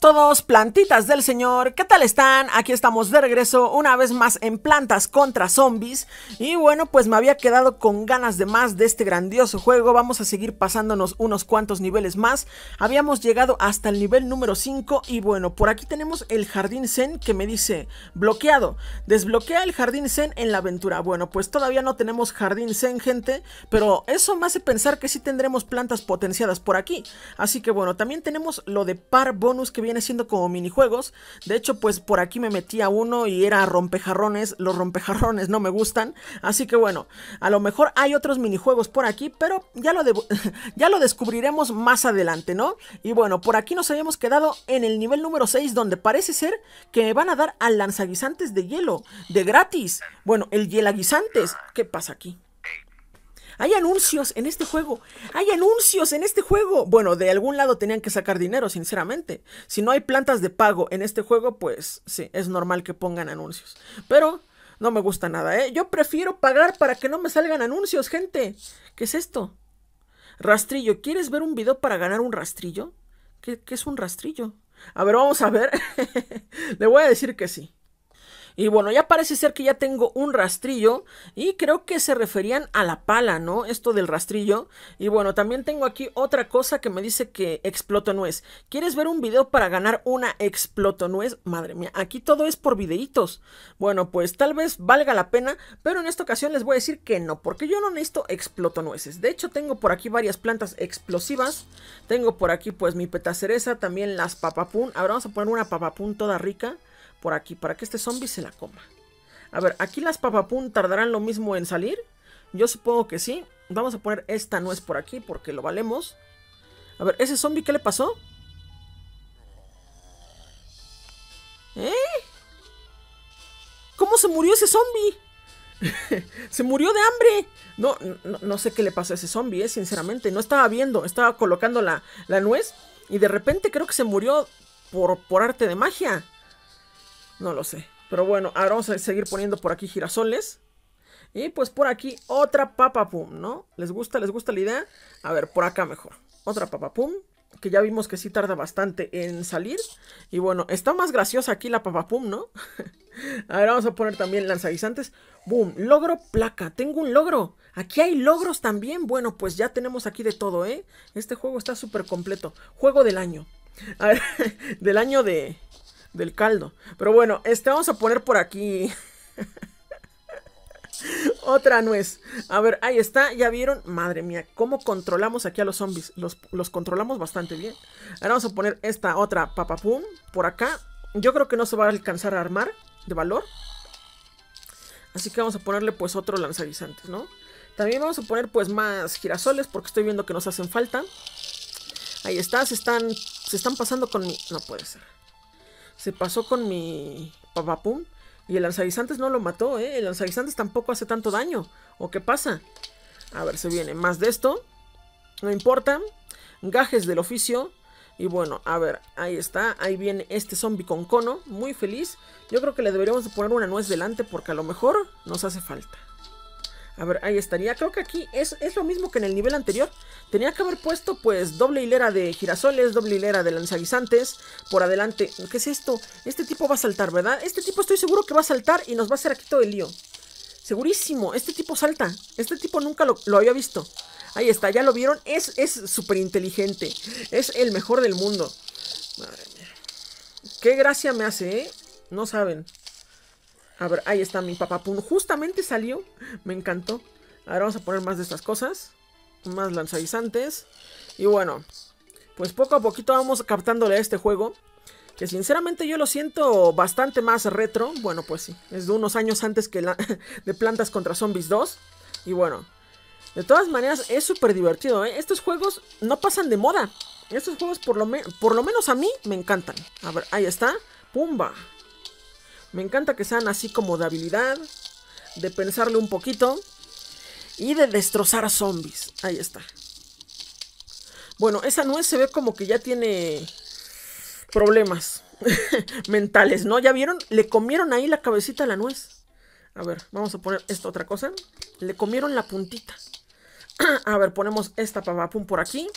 todos, plantitas del señor, ¿qué tal están? Aquí estamos de regreso una vez más en Plantas contra Zombies Y bueno, pues me había quedado con ganas de más de este grandioso juego Vamos a seguir pasándonos unos cuantos niveles más Habíamos llegado hasta el nivel número 5 Y bueno, por aquí tenemos el Jardín Zen que me dice Bloqueado, desbloquea el Jardín Zen en la aventura Bueno, pues todavía no tenemos Jardín Zen, gente Pero eso me hace pensar que sí tendremos plantas potenciadas por aquí Así que bueno, también tenemos lo de par bonus que viene siendo como minijuegos. De hecho, pues por aquí me metía uno y era rompejarrones. Los rompejarrones no me gustan. Así que bueno, a lo mejor hay otros minijuegos por aquí, pero ya lo, ya lo descubriremos más adelante, ¿no? Y bueno, por aquí nos habíamos quedado en el nivel número 6, donde parece ser que me van a dar al lanzaguisantes de hielo, de gratis. Bueno, el hielaguisantes. ¿Qué pasa aquí? Hay anuncios en este juego. Hay anuncios en este juego. Bueno, de algún lado tenían que sacar dinero, sinceramente. Si no hay plantas de pago en este juego, pues sí, es normal que pongan anuncios. Pero no me gusta nada, ¿eh? Yo prefiero pagar para que no me salgan anuncios, gente. ¿Qué es esto? Rastrillo. ¿Quieres ver un video para ganar un rastrillo? ¿Qué, qué es un rastrillo? A ver, vamos a ver. Le voy a decir que sí. Y bueno, ya parece ser que ya tengo un rastrillo y creo que se referían a la pala, ¿no? Esto del rastrillo. Y bueno, también tengo aquí otra cosa que me dice que exploto nuez. ¿Quieres ver un video para ganar una exploto nuez? Madre mía, aquí todo es por videitos. Bueno, pues tal vez valga la pena, pero en esta ocasión les voy a decir que no, porque yo no necesito exploto nueces. De hecho, tengo por aquí varias plantas explosivas. Tengo por aquí pues mi petacereza también las papapun. Ahora vamos a poner una papapun toda rica por aquí para que este zombie se la coma. A ver, aquí las papapum tardarán lo mismo en salir. Yo supongo que sí. Vamos a poner esta nuez por aquí porque lo valemos. A ver, ¿ese zombie qué le pasó? ¿Eh? ¿Cómo se murió ese zombie? se murió de hambre. No, no, sé qué le pasó a ese zombie, eh, sinceramente. No estaba viendo, estaba colocando la, la nuez y de repente creo que se murió por, por arte de magia. No lo sé. Pero bueno, ahora vamos a seguir poniendo por aquí girasoles. Y pues por aquí otra papapum, ¿no? ¿Les gusta? ¿Les gusta la idea? A ver, por acá mejor. Otra papapum. Que ya vimos que sí tarda bastante en salir. Y bueno, está más graciosa aquí la papapum, ¿no? a ver, vamos a poner también lanzaguisantes. Boom, logro placa. Tengo un logro. Aquí hay logros también. Bueno, pues ya tenemos aquí de todo, ¿eh? Este juego está súper completo. Juego del año. A ver, del año de, del caldo. Pero bueno, este vamos a poner por aquí. Otra nuez. A ver, ahí está. Ya vieron. Madre mía, cómo controlamos aquí a los zombies. Los, controlamos bastante bien. Ahora vamos a poner esta otra papapum por acá. Yo creo que no se va a alcanzar a armar de valor. Así que vamos a ponerle pues otro lanzaguisantes, ¿no? También vamos a poner pues más girasoles porque estoy viendo que nos hacen falta. Ahí está, se están, se están pasando con No puede ser se pasó con mi papapum. Y el lanzaguisantes no lo mató, ¿eh? El lanzaguisantes tampoco hace tanto daño. ¿O qué pasa? A ver, se viene más de esto. No importa. Gajes del oficio. Y bueno, a ver, ahí está. Ahí viene este zombie con cono. Muy feliz. Yo creo que le deberíamos poner una nuez delante porque a lo mejor nos hace falta. A ver, ahí estaría. Creo que aquí es, lo mismo que en el nivel anterior. Tenía que haber puesto, pues, doble hilera de girasoles, doble hilera de lanzaguisantes. Por adelante. ¿Qué es esto? Este tipo va a saltar, ¿verdad? Este tipo estoy seguro que va a saltar y nos va a hacer aquí todo el lío. Segurísimo. Este tipo salta. Este tipo nunca lo, había visto. Ahí está, ya lo vieron. Es súper es inteligente. Es el mejor del mundo. Madre mía. Qué gracia me hace, ¿eh? No saben. A ver, ahí está mi papá. Pum. Pues, justamente salió. Me encantó. Ahora vamos a poner más de estas cosas. Más lanzaguisantes. Y bueno, pues poco a poquito vamos captándole a este juego. Que sinceramente yo lo siento bastante más retro. Bueno, pues sí. Es de unos años antes que la de Plantas contra Zombies 2. Y bueno. De todas maneras, es súper divertido, ¿eh? Estos juegos no pasan de moda. Estos juegos, por lo, por lo menos a mí, me encantan. A ver, ahí está. ¡Pumba! Me encanta que sean así como de habilidad, de pensarle un poquito y de destrozar a zombies. Ahí está. Bueno, esa nuez se ve como que ya tiene problemas mentales, ¿no? ¿Ya vieron? Le comieron ahí la cabecita a la nuez. A ver, vamos a poner esta otra cosa. Le comieron la puntita. a ver, ponemos esta papapum por aquí.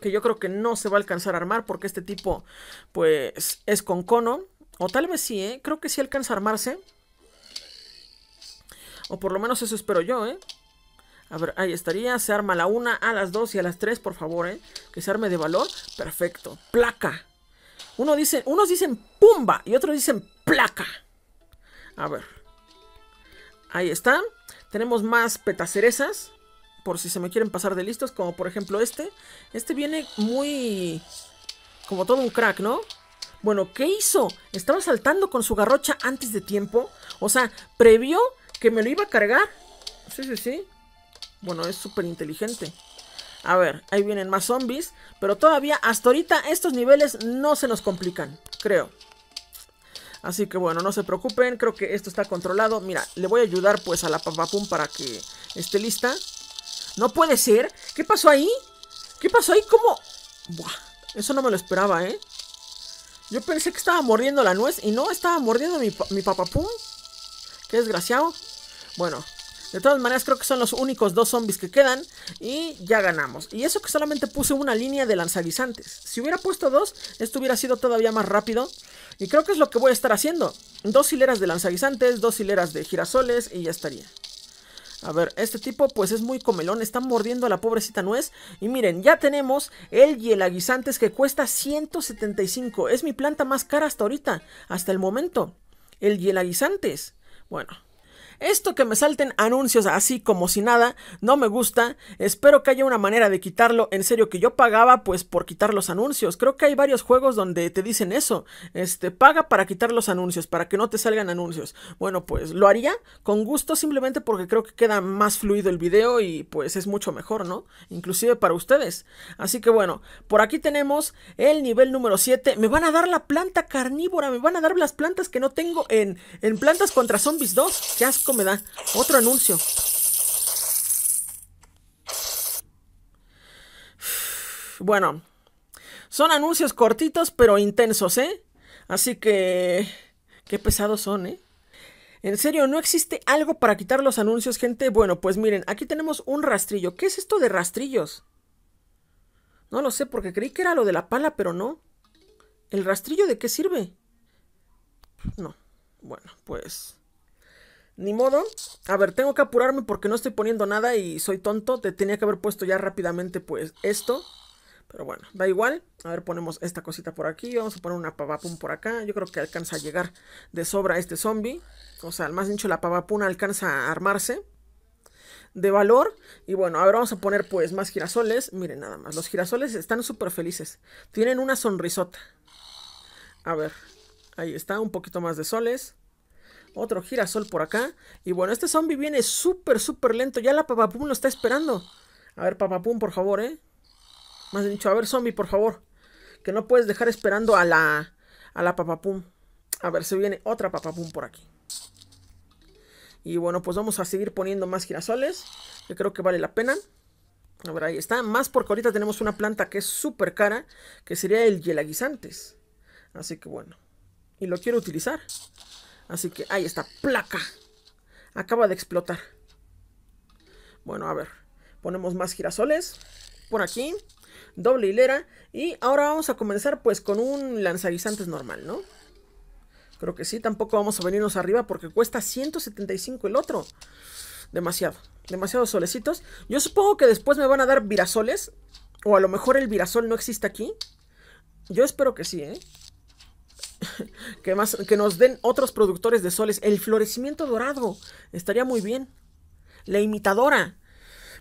Que yo creo que no se va a alcanzar a armar porque este tipo, pues, es con cono. O tal vez sí, ¿eh? Creo que sí alcanza a armarse. O por lo menos eso espero yo, ¿eh? A ver, ahí estaría. Se arma a la 1, a las 2 y a las 3, por favor, ¿eh? Que se arme de valor. Perfecto. Placa. Uno dice, unos dicen pumba y otros dicen placa. A ver. Ahí está. Tenemos más petacerezas. Por si se me quieren pasar de listos. Como por ejemplo este. Este viene muy... Como todo un crack, ¿no? Bueno, ¿qué hizo? ¿Estaba saltando con su garrocha antes de tiempo? O sea, previó que me lo iba a cargar. Sí, sí, sí. Bueno, es súper inteligente. A ver, ahí vienen más zombies. Pero todavía, hasta ahorita, estos niveles no se nos complican, creo. Así que bueno, no se preocupen, creo que esto está controlado. Mira, le voy a ayudar pues a la papapum para que esté lista. No puede ser. ¿Qué pasó ahí? ¿Qué pasó ahí? ¿Cómo? Buah, eso no me lo esperaba, ¿eh? Yo pensé que estaba mordiendo la nuez y no, estaba mordiendo mi, mi papapum. Qué desgraciado. Bueno, de todas maneras creo que son los únicos dos zombies que quedan y ya ganamos. Y eso que solamente puse una línea de lanzaguisantes. Si hubiera puesto dos, esto hubiera sido todavía más rápido. Y creo que es lo que voy a estar haciendo. Dos hileras de lanzaguisantes, dos hileras de girasoles y ya estaría. A ver, este tipo pues es muy comelón, está mordiendo a la pobrecita nuez. Y miren, ya tenemos el hielaguisantes que cuesta 175. Es mi planta más cara hasta ahorita, hasta el momento. El hielaguisantes. Bueno, esto que me salten anuncios así como si nada, no me gusta. Espero que haya una manera de quitarlo. En serio, que yo pagaba pues por quitar los anuncios. Creo que hay varios juegos donde te dicen eso. Este, paga para quitar los anuncios, para que no te salgan anuncios. Bueno, pues lo haría con gusto simplemente porque creo que queda más fluido el video y pues es mucho mejor, ¿no? Inclusive para ustedes. Así que bueno, por aquí tenemos el nivel número 7. Me van a dar la planta carnívora, me van a dar las plantas que no tengo en, en plantas contra zombies 2. Qué asco me da. Otro anuncio. Bueno, son anuncios cortitos pero intensos, ¿eh? Así que... Qué pesados son, ¿eh? En serio, ¿no existe algo para quitar los anuncios, gente? Bueno, pues miren, aquí tenemos un rastrillo. ¿Qué es esto de rastrillos? No lo sé, porque creí que era lo de la pala, pero no. ¿El rastrillo de qué sirve? No. Bueno, pues... Ni modo. A ver, tengo que apurarme porque no estoy poniendo nada y soy tonto. Te tenía que haber puesto ya rápidamente pues esto. Pero bueno, da igual. A ver, ponemos esta cosita por aquí. Vamos a poner una pavapum por acá. Yo creo que alcanza a llegar de sobra este zombie. O sea, al más dicho, la pavapum alcanza a armarse de valor. Y bueno, ahora vamos a poner pues más girasoles. Miren nada más, los girasoles están súper felices. Tienen una sonrisota. A ver, ahí está, un poquito más de soles. Otro girasol por acá. Y bueno, este zombie viene súper, súper lento. Ya la papapum lo está esperando. A ver, papapum, por favor, ¿eh? Más dicho, a ver, zombie, por favor. Que no puedes dejar esperando a la... A la papapum. A ver, se viene otra papapum por aquí. Y bueno, pues vamos a seguir poniendo más girasoles. Yo creo que vale la pena. A ver, ahí está. Más porque ahorita tenemos una planta que es súper cara. Que sería el Yelaguisantes. Así que bueno. Y lo quiero utilizar. Así que ahí está, placa. Acaba de explotar. Bueno, a ver. Ponemos más girasoles por aquí. Doble hilera. Y ahora vamos a comenzar pues con un lanzaguisantes normal, ¿no? Creo que sí, tampoco vamos a venirnos arriba porque cuesta 175 el otro. Demasiado, demasiados solecitos. Yo supongo que después me van a dar virasoles. O a lo mejor el virasol no existe aquí. Yo espero que sí, ¿eh? que, más, que nos den otros productores de soles. El florecimiento dorado. Estaría muy bien. La imitadora.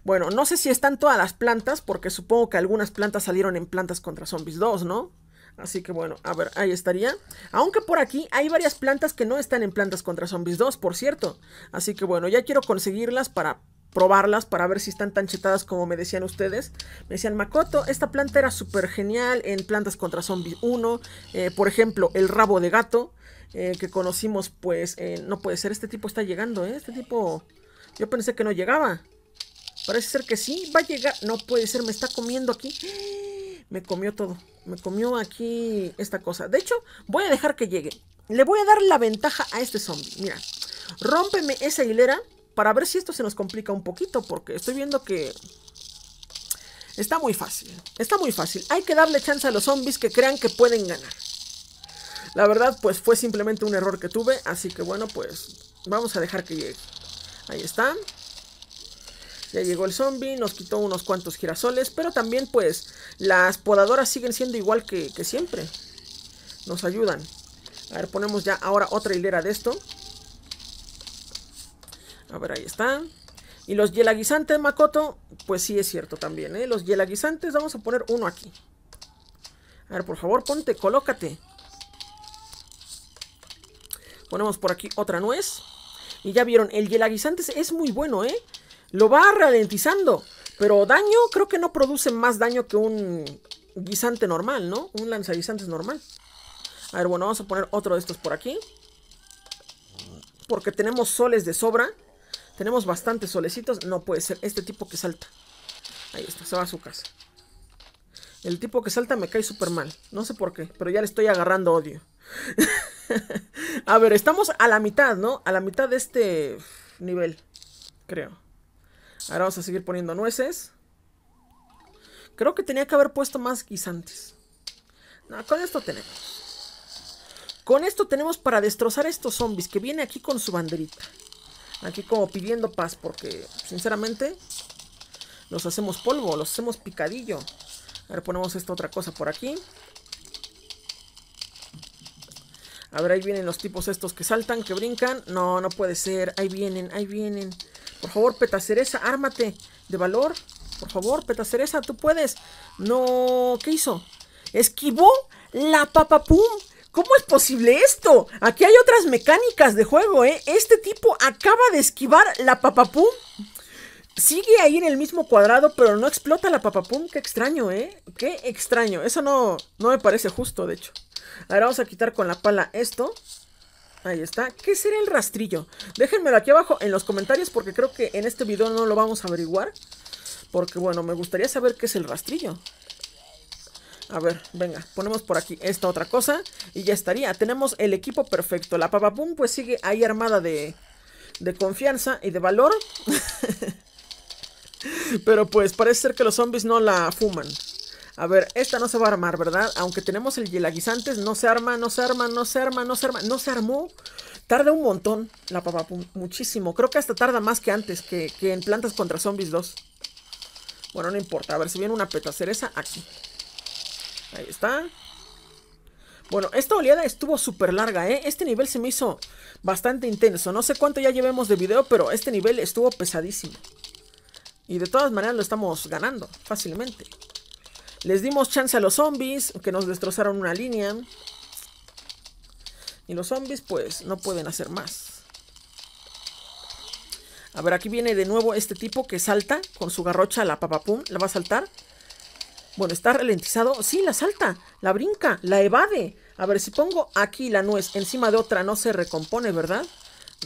Bueno, no sé si están todas las plantas, porque supongo que algunas plantas salieron en plantas contra zombies 2, ¿no? Así que bueno, a ver, ahí estaría. Aunque por aquí hay varias plantas que no están en plantas contra zombies 2, por cierto. Así que bueno, ya quiero conseguirlas para probarlas para ver si están tan chetadas como me decían ustedes. Me decían, Makoto, esta planta era súper genial en Plantas contra Zombies 1, eh, por ejemplo, el rabo de gato, eh, que conocimos, pues, eh, no puede ser, este tipo está llegando, Este tipo, yo pensé que no llegaba. Parece ser que sí, va a llegar, no puede ser, me está comiendo aquí. Me comió todo, me comió aquí esta cosa. De hecho, voy a dejar que llegue. Le voy a dar la ventaja a este zombie, mira. Rómpeme esa hilera para ver si esto se nos complica un poquito, porque estoy viendo que está muy fácil, está muy fácil. Hay que darle chance a los zombies que crean que pueden ganar. La verdad, pues fue simplemente un error que tuve, así que bueno, pues vamos a dejar que llegue. Ahí está. Ya llegó el zombie, nos quitó unos cuantos girasoles, pero también pues las podadoras siguen siendo igual que, que siempre. Nos ayudan. A ver, ponemos ya ahora otra hilera de esto. A ver, ahí están. Y los yelaguisantes, Makoto, pues sí es cierto también, ¿eh? Los hielaguisantes, vamos a poner uno aquí. A ver, por favor, ponte, colócate. Ponemos por aquí otra nuez. Y ya vieron, el yelaguisantes es muy bueno, ¿eh? Lo va ralentizando. Pero daño, creo que no produce más daño que un guisante normal, ¿no? Un lanzaguisantes normal. A ver, bueno, vamos a poner otro de estos por aquí. Porque tenemos soles de sobra. Tenemos bastantes solecitos. No puede ser. Este tipo que salta. Ahí está, se va a su casa. El tipo que salta me cae súper mal. No sé por qué, pero ya le estoy agarrando odio. a ver, estamos a la mitad, ¿no? A la mitad de este nivel, creo. Ahora vamos a seguir poniendo nueces. Creo que tenía que haber puesto más guisantes. No, con esto tenemos. Con esto tenemos para destrozar estos zombies que viene aquí con su banderita. Aquí como pidiendo paz, porque sinceramente los hacemos polvo, los hacemos picadillo. A ver, ponemos esta otra cosa por aquí. A ver, ahí vienen los tipos estos que saltan, que brincan. No, no puede ser. Ahí vienen, ahí vienen. Por favor, cereza, ármate de valor. Por favor, peta cereza, tú puedes. No, ¿qué hizo? Esquivó la papapum ¿Cómo es posible esto? Aquí hay otras mecánicas de juego, ¿eh? Este tipo acaba de esquivar la papapum. Sigue ahí en el mismo cuadrado, pero no explota la papapum. Qué extraño, ¿eh? Qué extraño. Eso no, no me parece justo, de hecho. Ahora vamos a quitar con la pala esto. Ahí está. ¿Qué será el rastrillo? Déjenmelo aquí abajo en los comentarios porque creo que en este video no lo vamos a averiguar. Porque bueno, me gustaría saber qué es el rastrillo. A ver, venga, ponemos por aquí esta otra cosa y ya estaría. Tenemos el equipo perfecto. La papapum pues sigue ahí armada de, de confianza y de valor. Pero pues parece ser que los zombies no la fuman. A ver, esta no se va a armar, ¿verdad? Aunque tenemos el hielaguisantes, no se arma, no se arma, no se arma, no se arma, no se armó. Tarda un montón la papapum, muchísimo. Creo que hasta tarda más que antes, que, en Plantas contra Zombies 2. Bueno, no importa. A ver, si viene una peta cereza aquí. Ahí está. Bueno, esta oleada estuvo súper larga, ¿eh? Este nivel se me hizo bastante intenso. No sé cuánto ya llevemos de video, pero este nivel estuvo pesadísimo. Y de todas maneras lo estamos ganando fácilmente. Les dimos chance a los zombies, que nos destrozaron una línea. Y los zombies, pues, no pueden hacer más. A ver, aquí viene de nuevo este tipo que salta con su garrocha a la papapum. La va a saltar. Bueno, está ralentizado. Sí, la salta, la brinca, la evade. A ver, si pongo aquí la nuez encima de otra, no se recompone, ¿verdad?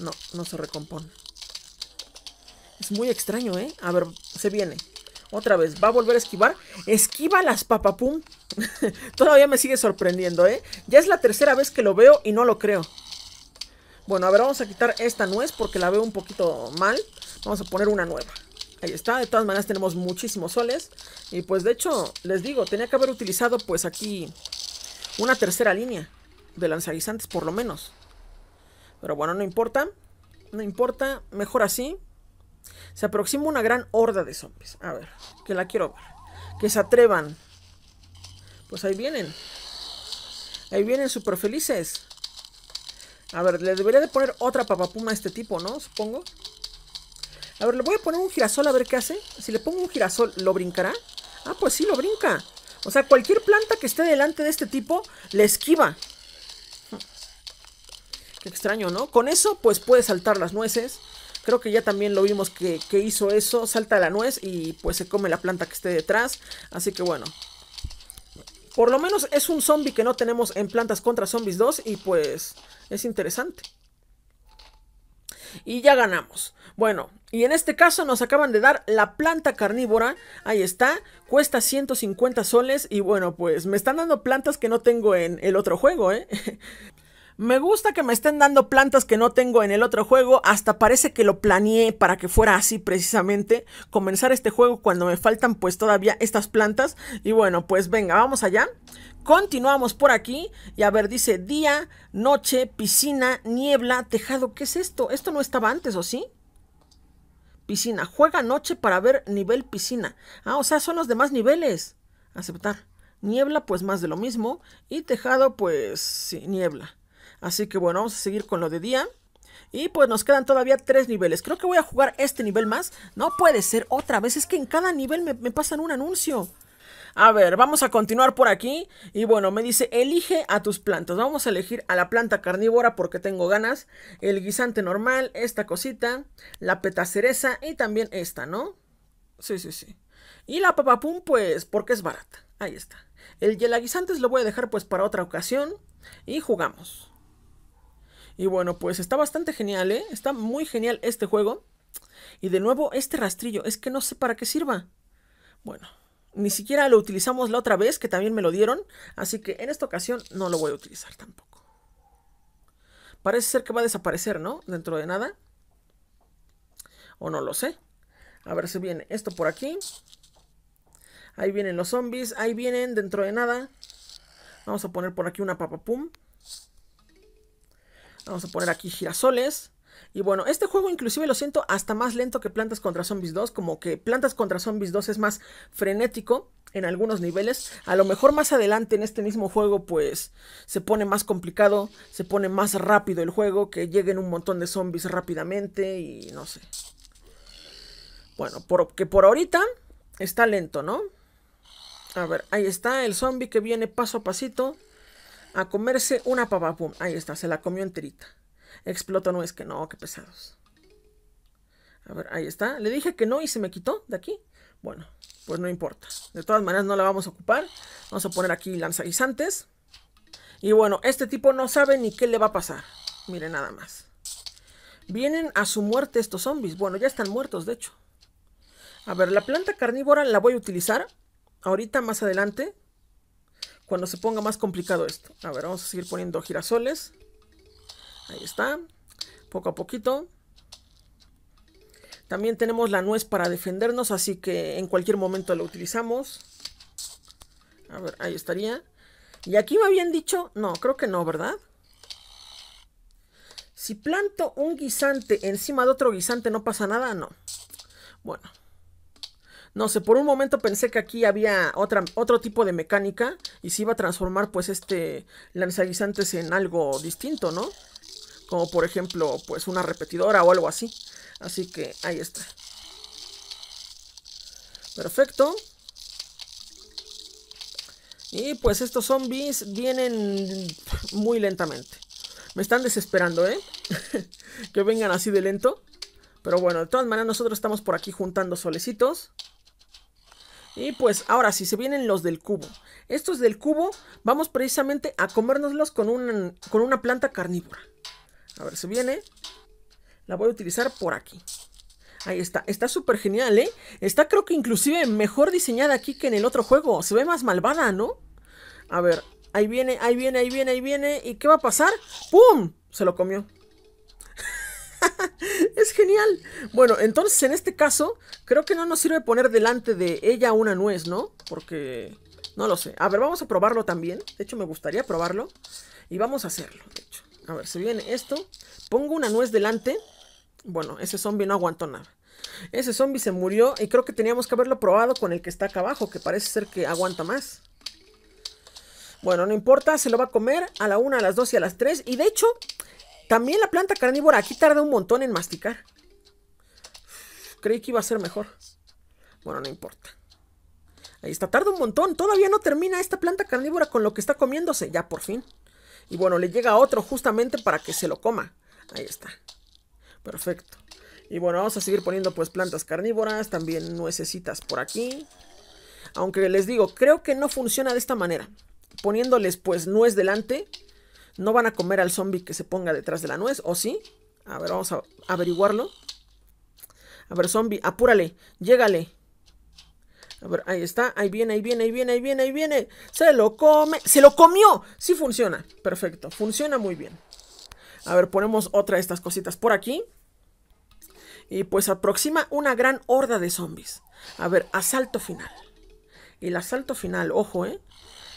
No, no se recompone. Es muy extraño, ¿eh? A ver, se viene. Otra vez, va a volver a esquivar. Esquiva las papapum. Todavía me sigue sorprendiendo, ¿eh? Ya es la tercera vez que lo veo y no lo creo. Bueno, a ver, vamos a quitar esta nuez porque la veo un poquito mal. Vamos a poner una nueva. Ahí está, de todas maneras tenemos muchísimos soles. Y pues de hecho, les digo, tenía que haber utilizado pues aquí una tercera línea de lanzaguisantes por lo menos. Pero bueno, no importa. No importa, mejor así. Se aproxima una gran horda de zombies. A ver, que la quiero ver. Que se atrevan. Pues ahí vienen. Ahí vienen súper felices. A ver, le debería de poner otra papapuma a este tipo, ¿no? Supongo. A ver, le voy a poner un girasol a ver qué hace. Si le pongo un girasol, ¿lo brincará? Ah, pues sí, lo brinca. O sea, cualquier planta que esté delante de este tipo, le esquiva. Qué extraño, ¿no? Con eso, pues puede saltar las nueces. Creo que ya también lo vimos que, hizo eso. Salta la nuez y pues se come la planta que esté detrás. Así que bueno, por lo menos es un zombie que no tenemos en Plantas contra Zombies 2 y pues es interesante. Y ya ganamos. Bueno, y en este caso nos acaban de dar la planta carnívora. Ahí está. Cuesta 150 soles. Y bueno, pues me están dando plantas que no tengo en el otro juego, ¿eh? Me gusta que me estén dando plantas que no tengo en el otro juego, hasta parece que lo planeé para que fuera así precisamente, comenzar este juego cuando me faltan pues todavía estas plantas, y bueno, pues venga, vamos allá. Continuamos por aquí, y a ver, dice día, noche, piscina, niebla, tejado, ¿qué es esto? ¿Esto no estaba antes o sí? piscina. Juega noche para ver nivel piscina. Ah, o sea, son los demás niveles. Aceptar. Niebla, pues más de lo mismo. Y tejado, pues sí, niebla. Así que bueno, vamos a seguir con lo de día. Y pues nos quedan todavía tres niveles. Creo que voy a jugar este nivel más. No puede ser otra vez. Es que en cada nivel me, me pasan un anuncio. A ver, vamos a continuar por aquí. Y bueno, me dice, elige a tus plantas. Vamos a elegir a la planta carnívora porque tengo ganas. El guisante normal, esta cosita, la petacereza y también esta, ¿no? Sí, sí, sí. Y la papapum, pues, porque es barata. Ahí está. El yelaguisantes lo voy a dejar pues para otra ocasión. Y jugamos. Y bueno, pues está bastante genial, ¿eh? Está muy genial este juego. Y de nuevo, este rastrillo, es que no sé para qué sirva. Bueno. Ni siquiera lo utilizamos la otra vez, que también me lo dieron. Así que en esta ocasión no lo voy a utilizar tampoco. Parece ser que va a desaparecer, ¿no? Dentro de nada. O no lo sé. A ver si viene esto por aquí. Ahí vienen los zombies. Ahí vienen dentro de nada. Vamos a poner por aquí una papapum. Vamos a poner aquí girasoles. Y bueno, este juego inclusive lo siento hasta más lento que Plantas contra Zombies 2, como que Plantas contra Zombies 2 es más frenético en algunos niveles. A lo mejor más adelante en este mismo juego pues se pone más complicado, se pone más rápido el juego, que lleguen un montón de zombies rápidamente y no sé. Bueno, que por ahorita está lento, ¿no? A ver, ahí está el zombie que viene paso a pasito a comerse una papa. ahí está, se la comió enterita explota no es que no, qué pesados. A ver, ahí está. Le dije que no y se me quitó de aquí. Bueno, pues no importa. De todas maneras no la vamos a ocupar. Vamos a poner aquí lanzaguisantes. Y bueno, este tipo no sabe ni qué le va a pasar. mire nada más. Vienen a su muerte estos zombies. Bueno, ya están muertos, de hecho. A ver, la planta carnívora la voy a utilizar ahorita más adelante. Cuando se ponga más complicado esto. A ver, vamos a seguir poniendo girasoles. Ahí está. Poco a poquito. También tenemos la nuez para defendernos, así que en cualquier momento la utilizamos. A ver, ahí estaría. Y aquí me habían dicho... No, creo que no, ¿verdad? Si planto un guisante encima de otro guisante, ¿no pasa nada? No. Bueno. No sé, por un momento pensé que aquí había otro tipo de mecánica y se iba a transformar pues este lanzaguisantes en algo distinto, ¿no? como por ejemplo pues una repetidora o algo así. Así que ahí está. Perfecto. Y pues estos zombies vienen muy lentamente. Me están desesperando, ¿eh? que vengan así de lento. Pero bueno, de todas maneras nosotros estamos por aquí juntando solecitos. Y pues ahora sí, se vienen los del cubo. Estos del cubo vamos precisamente a comérnoslos con, un, con una planta carnívora. A ver, se viene. La voy a utilizar por aquí. Ahí está, está súper genial, ¿eh? Está creo que inclusive mejor diseñada aquí que en el otro juego. Se ve más malvada, ¿no? A ver, ahí viene, ahí viene, ahí viene, ahí viene. ¿Y qué va a pasar? ¡Pum! Se lo comió. es genial. Bueno, entonces en este caso, creo que no nos sirve poner delante de ella una nuez, ¿no? Porque... No lo sé. A ver, vamos a probarlo también. De hecho, me gustaría probarlo. Y vamos a hacerlo, de hecho. A ver, se viene esto. Pongo una nuez delante. Bueno, ese zombie no aguantó nada. Ese zombie se murió y creo que teníamos que haberlo probado con el que está acá abajo, que parece ser que aguanta más. Bueno, no importa, se lo va a comer a la una, a las dos y a las 3. Y de hecho, también la planta carnívora aquí tarda un montón en masticar. Creí que iba a ser mejor. Bueno, no importa. Ahí está, tarda un montón. Todavía no termina esta planta carnívora con lo que está comiéndose. Ya, por fin. Y bueno, le llega otro justamente para que se lo coma. Ahí está. Perfecto. Y bueno, vamos a seguir poniendo pues plantas carnívoras, también nuecesitas por aquí. Aunque les digo, creo que no funciona de esta manera. Poniéndoles pues nuez delante, no van a comer al zombie que se ponga detrás de la nuez, ¿o sí? A ver, vamos a averiguarlo. A ver, zombie, apúrale, llegale a ver, ahí está, ahí viene, ahí viene, ahí viene, ahí viene, ahí viene. Se lo come, se lo comió. Sí funciona, perfecto, funciona muy bien. A ver, ponemos otra de estas cositas por aquí. Y pues aproxima una gran horda de zombies. A ver, asalto final. Y el asalto final, ojo, ¿eh?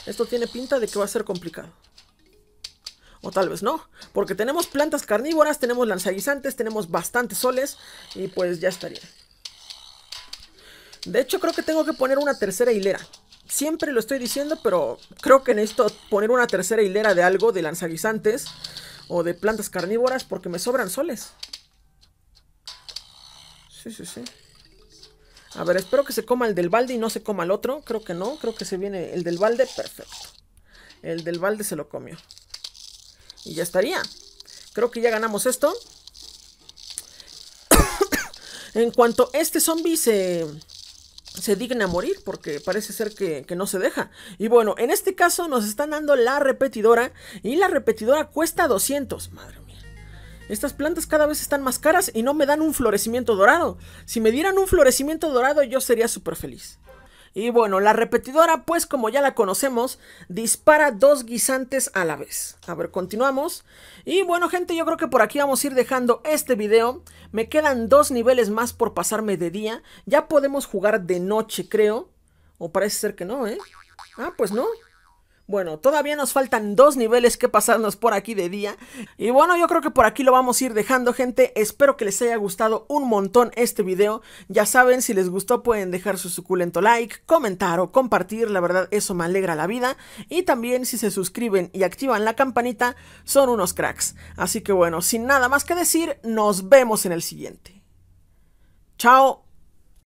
Esto tiene pinta de que va a ser complicado. O tal vez no, porque tenemos plantas carnívoras, tenemos lanzaguisantes, tenemos bastantes soles y pues ya estaría. De hecho, creo que tengo que poner una tercera hilera. Siempre lo estoy diciendo, pero creo que necesito poner una tercera hilera de algo, de lanzaguisantes o de plantas carnívoras, porque me sobran soles. Sí, sí, sí. A ver, espero que se coma el del balde y no se coma el otro. Creo que no, creo que se viene el del balde. Perfecto. El del balde se lo comió. Y ya estaría. Creo que ya ganamos esto. en cuanto este zombie se se digna a morir porque parece ser que, que, no se deja. Y bueno, en este caso nos están dando la repetidora y la repetidora cuesta 200. Madre mía. Estas plantas cada vez están más caras y no me dan un florecimiento dorado. Si me dieran un florecimiento dorado yo sería súper feliz. Y bueno, la repetidora, pues como ya la conocemos, dispara dos guisantes a la vez. A ver, continuamos. Y bueno, gente, yo creo que por aquí vamos a ir dejando este video. Me quedan dos niveles más por pasarme de día. Ya podemos jugar de noche, creo. O parece ser que no, ¿eh? Ah, pues no. Bueno, todavía nos faltan dos niveles que pasarnos por aquí de día. Y bueno, yo creo que por aquí lo vamos a ir dejando, gente. Espero que les haya gustado un montón este video. Ya saben, si les gustó pueden dejar su suculento like, comentar o compartir. La verdad, eso me alegra la vida. Y también si se suscriben y activan la campanita, son unos cracks. Así que bueno, sin nada más que decir, nos vemos en el siguiente. Chao.